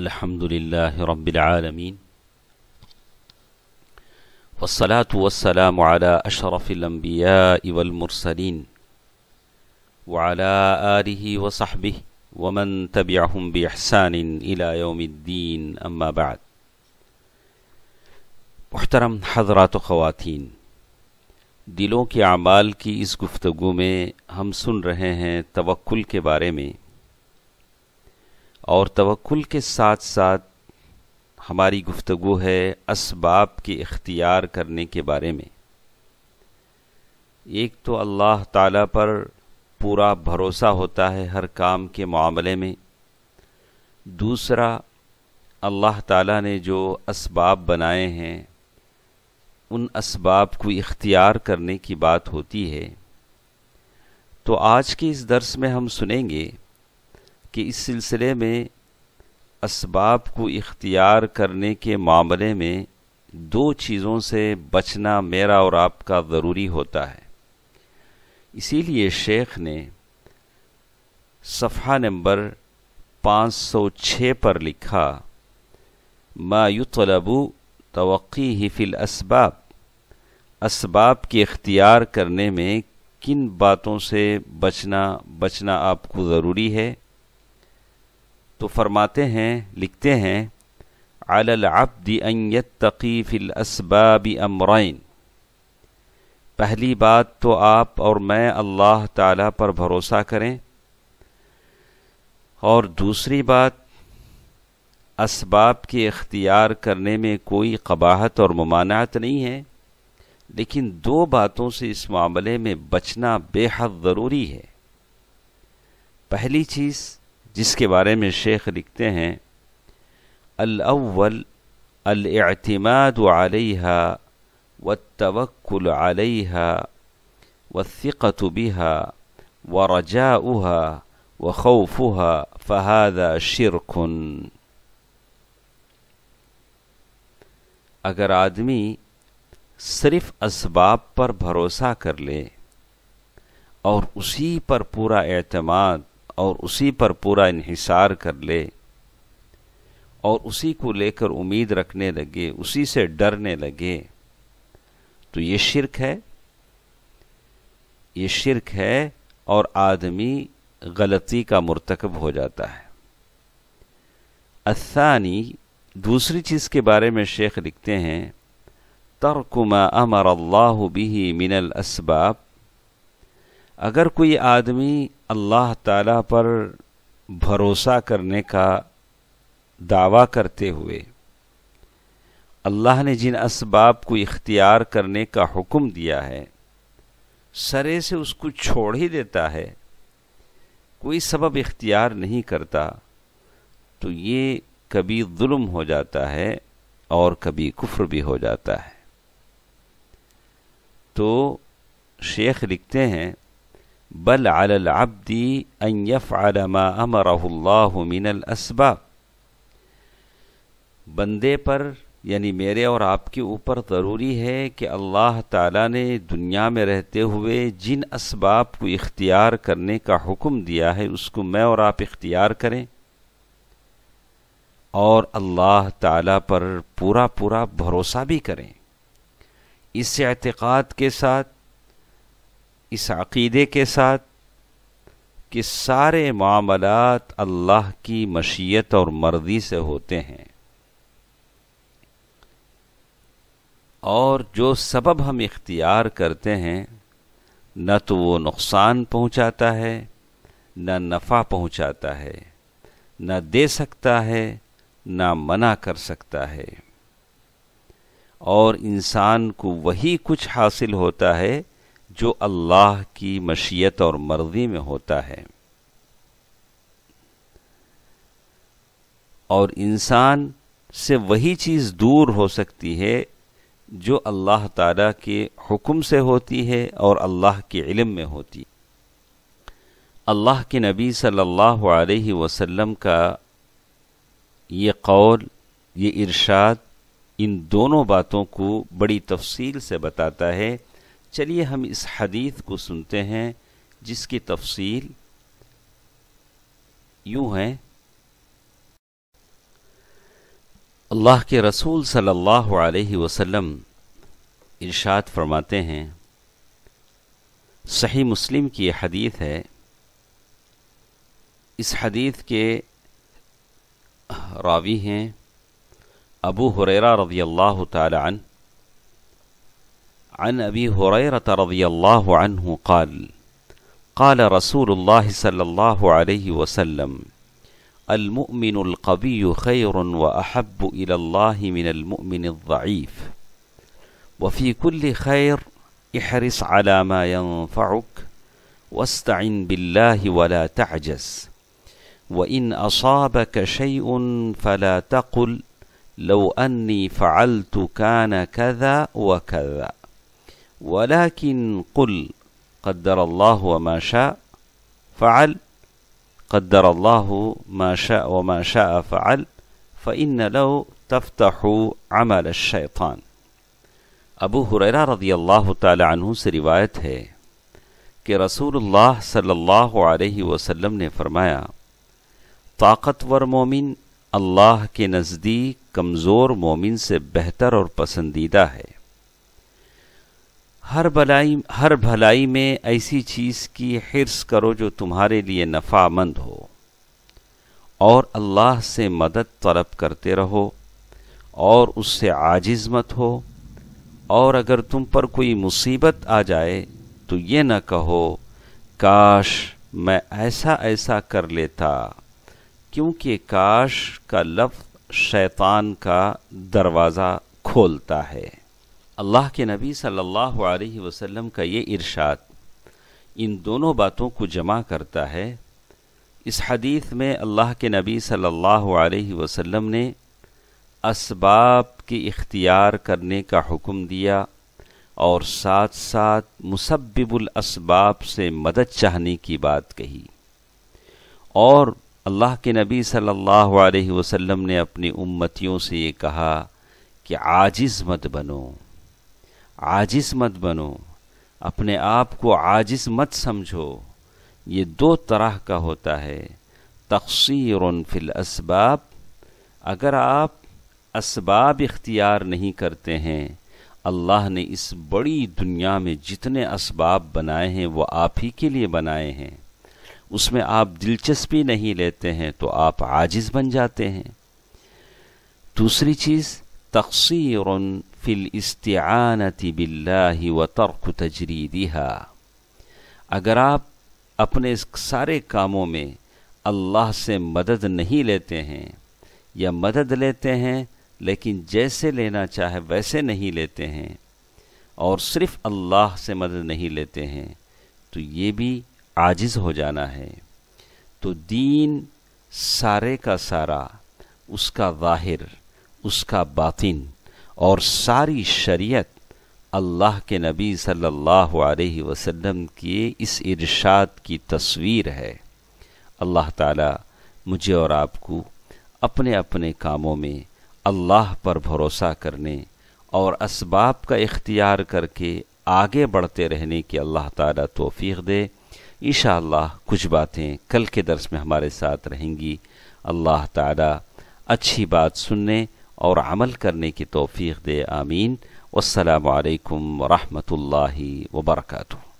الحمد لله رب العالمين والصلاة والسلام على أشرف الأنبياء والمرسلين وعلى آله وصحبه ومن تبعهم بإحسان إلى يوم الدين أما بعد محترم حضرات خواتین दिलों के अमाल की इस गुफ्तगु में हम सुन रहे हैं तवक्ल के बारे में और तवक्ल के साथ साथ हमारी गुफ्तगु है इसबाब के इख्तियार करने के बारे में एक तो अल्लाह ताला पर पूरा भरोसा होता है हर काम के मामले में दूसरा अल्लाह ताला ने जो इसबाब बनाए हैं उन इसबाब को इख्तियार करने की बात होती है तो आज के इस दर्स में हम सुनेंगे कि इस सिलसिले में इसबाब को इख्तियार करने के मामले में दो चीज़ों से बचना मेरा और आपका ज़रूरी होता है इसीलिए शेख ने सफ़ा नंबर 506 पर लिखा मायुतलबू तोक़ी ही फ़िल इसबाब इसबाब के इख्तियार करने में किन बातों से बचना बचना आपको ज़रूरी है तो फरमाते हैं लिखते हैं अलबदी तकीफ़िल इसबाब अमराइन पहली बात तो आप और मैं अल्लाह ताला पर भरोसा करें और दूसरी बात इसबाब के इख्तियार करने में कोई कबाहत और ममानात नहीं है लेकिन दो बातों से इस मामले में बचना बेहद ज़रूरी है पहली चीज़ जिसके बारे में शेख लिखते हैं अल अलतमाद आलैहा व तवक्ल आलिहा वक़त बिहा व रजा उहा व खौफुहा फ़हादा शिरखुन अगर आदमी सिर्फ असबाब पर भरोसा कर ले और उसी पर पूरा एतमाद और उसी पर पूरा इन्हिसार कर ले और उसी को लेकर उम्मीद रखने लगे उसी से डरने लगे तो ये शिरक है ये शिरक है और आदमी गलती का मुरतकब हो जाता है असानी दूसरी चीज़ के बारे में शेख लिखते हैं तरकुमा अमर अल्लाह बिही मिनल असबाब अगर कोई आदमी अल्लाह ताला पर भरोसा करने का दावा करते हुए अल्लाह ने जिन इसबाब को इख्तियार करने का हुक्म दिया है सरे से उसको छोड़ ही देता है कोई सबब इख्तियार नहीं करता तो ये कभी जुल्म हो जाता है और कभी कुफ्र भी हो जाता है तो शेख लिखते हैं बल अलब्दी अन यफ़ल मा अमरहुल्लाह मिनल असबाब बंदे पर यानी मेरे और आपके ऊपर ज़रूरी है कि अल्लाह ताला ने दुनिया में रहते हुए जिन इसबाब को इख्तियार करने का हुक्म दिया है उसको मैं और आप इख्तियार करें और अल्लाह ताला पर पूरा पूरा भरोसा भी करें इस एतक़ाद के साथ इस अकीदे के साथ कि सारे मामलात अल्लाह की मशीयत और मर्दी से होते हैं और जो सबब हम इख्तियार करते हैं न तो वो नुकसान पहुंचाता है न नफ़ा पहुंचाता है न दे सकता है न मना कर सकता है और इंसान को वही कुछ हासिल होता है जो अल्लाह की मशीयत और मर्जी में होता है और इंसान से वही चीज़ दूर हो सकती है जो अल्लाह ताला के हुक्म से होती है और अल्लाह के इल्म में होती अल्लाह के नबी सल्लल्लाहु अलैहि वसल्लम का ये कौल ये इरशाद इन दोनों बातों को बड़ी तफसील से बताता है चलिए हम इस हदीत को सुनते हैं जिसकी तफसील यूं है अल्लाह के रसूल सल्लल्लाहु अलैहि वसल्लम इरशाद फरमाते हैं सही मुस्लिम की हदीत है इस हदीत के रावी हैं अबू हुरैरा रदी अल्लाह तन عن ابي هريره رضي الله عنه قال قال رسول الله صلى الله عليه وسلم المؤمن القوي خير واحب الى الله من المؤمن الضعيف وفي كل خير احرص على ما ينفعك واستعن بالله ولا تعجز وان اصابك شيء فلا تقل لو اني فعلت كان كذا وكذا ولكن قل قدر الله وما شاء فعل قدر الله ما شاء وما شاء فعل فإن له تفتح عمل الشيطان अबू हुरैरा रदी अल्लाह तु से रिवायत है कि रसूलुल्लाह सल्लल्लाहु अलैहि वसल्लम ने फरमाया ताकतवर मोमिन अल्लाह के नज़दीक कमज़ोर मोमिन से बेहतर और पसंदीदा है हर भलाई हर भलाई में ऐसी चीज़ की हिरस करो जो तुम्हारे लिए नफामंद हो और अल्लाह से मदद तलब करते रहो और उससे आजिज मत हो और अगर तुम पर कोई मुसीबत आ जाए तो ये न कहो काश मैं ऐसा ऐसा कर लेता क्योंकि काश का लफ्ज़ शैतान का दरवाज़ा खोलता है अल्लाह के नबी सल्लल्लाहु अलैहि वसल्लम का ये इरशाद इन दोनों बातों को जमा करता है इस हदीस में अल्लाह के नबी सल्लल्लाहु अलैहि वसल्लम ने असबाब के इख्तियार करने का हुक्म दिया और साथ साथ मुसब्बिबुल असबाब से मदद चाहने की बात कही और अल्लाह के नबी सल्लल्लाहु अलैहि वसल्लम ने अपनी उम्मतियों से ये कहा कि आजिज़ मत बनो आजिस मत बनो अपने आप को आजिस मत समझो ये दो तरह का होता है तकसीर फिल असबाब अगर आप असबाब इख्तियार नहीं करते हैं अल्लाह ने इस बड़ी दुनिया में जितने असबाब बनाए हैं वो आप ही के लिए बनाए हैं उसमें आप दिलचस्पी नहीं लेते हैं तो आप आजिज़ बन जाते हैं दूसरी चीज़ तकसीर في الاستعانة बिल्लाहि व तर्क तजरीदिहा अगर आप अपने सारे कामों में अल्लाह से मदद नहीं लेते हैं या मदद लेते हैं लेकिन जैसे लेना चाहे वैसे नहीं लेते हैं और सिर्फ अल्लाह से मदद नहीं लेते हैं तो ये भी आजिज़ हो जाना है तो दीन सारे का सारा उसका वाहिर उसका बातिन और सारी शरीयत अल्लाह के नबी सल्लल्लाहु अलैहि वसल्लम के इस इरशाद की तस्वीर है अल्लाह ताला मुझे और आपको अपने अपने कामों में अल्लाह पर भरोसा करने और इसबाब का इख्तियार करके आगे बढ़ते रहने की अल्लाह ताला तौफीक दे इन कुछ बातें कल के दर्स में हमारे साथ रहेंगी अल्लाह ताला अच्छी बात सुनने और अमल करने की तोफ़ी दे आमीन वालकम वरहमल वर्का